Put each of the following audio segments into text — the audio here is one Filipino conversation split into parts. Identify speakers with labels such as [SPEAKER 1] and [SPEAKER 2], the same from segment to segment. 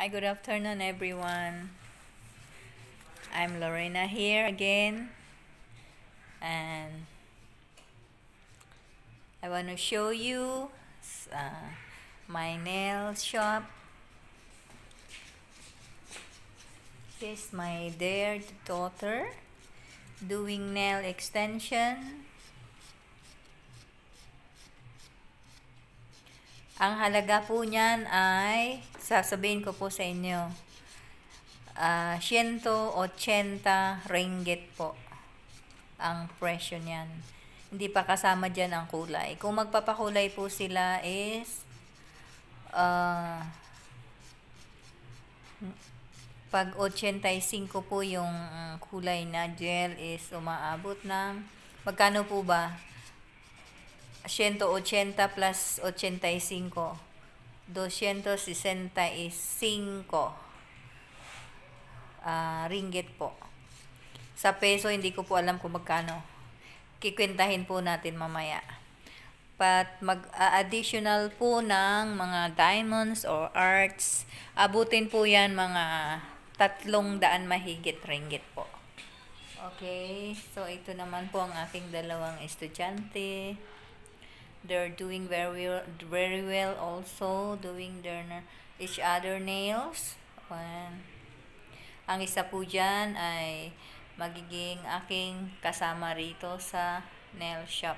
[SPEAKER 1] Hi, good afternoon, everyone. I'm Lorena here again, and I want to show you uh, my nail shop. Here's my dear daughter doing nail extension. Ang halaga po niyan ay, sasabihin ko po sa inyo, uh, ah, 180 ringgit po ang presyo niyan. Hindi pa kasama dyan ang kulay. Kung magpapakulay po sila is, uh, pag 85 po yung kulay na gel is umaabot ng, magkano po ba? 180 plus 85. 265 uh, ringgit po. Sa peso, hindi ko po alam kung magkano. Kikwentahin po natin mamaya. But mag-additional po ng mga diamonds or arts. Abutin po yan mga tatlong daan mahigit ringgit po. Okay, so ito naman po ang aking dalawang estudyante they're doing very well, very well also doing their each other nails and ang isa po dyan ay magiging aking kasama rito sa nail shop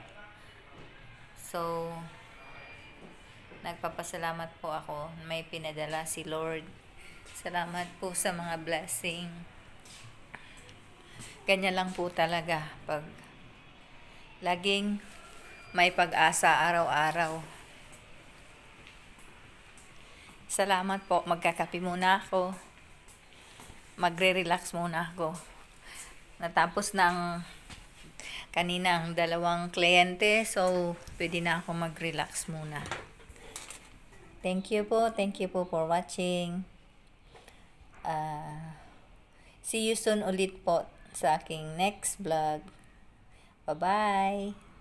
[SPEAKER 1] so nagpapasalamat po ako may pinadala si Lord salamat po sa mga blessing kanya lang po talaga pag laging may pag-asa araw-araw. Salamat po. Magkakapi muna ako. Magre-relax muna ako. Natapos ng kanina ang dalawang kliyente. So, pwede na ako mag-relax muna. Thank you po. Thank you po for watching. Uh, see you soon ulit po sa aking next vlog. Bye-bye!